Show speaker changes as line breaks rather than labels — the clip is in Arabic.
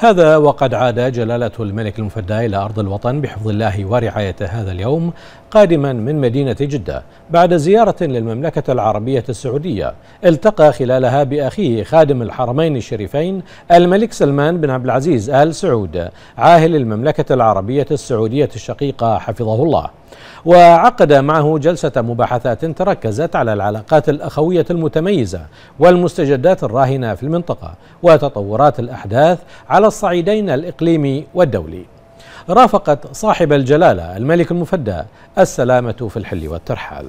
هذا وقد عاد جلالة الملك المفدى إلى أرض الوطن بحفظ الله ورعايته هذا اليوم قادما من مدينة جدة بعد زيارة للمملكة العربية السعودية التقى خلالها بأخيه خادم الحرمين الشريفين الملك سلمان بن عبد العزيز آل سعود عاهل المملكة العربية السعودية الشقيقة حفظه الله وعقد معه جلسة مباحثات تركزت على العلاقات الأخوية المتميزة والمستجدات الراهنة في المنطقة وتطورات الأحداث على الصعيدين الإقليمي والدولي رافقت صاحب الجلالة الملك المفدى السلامة في الحل والترحال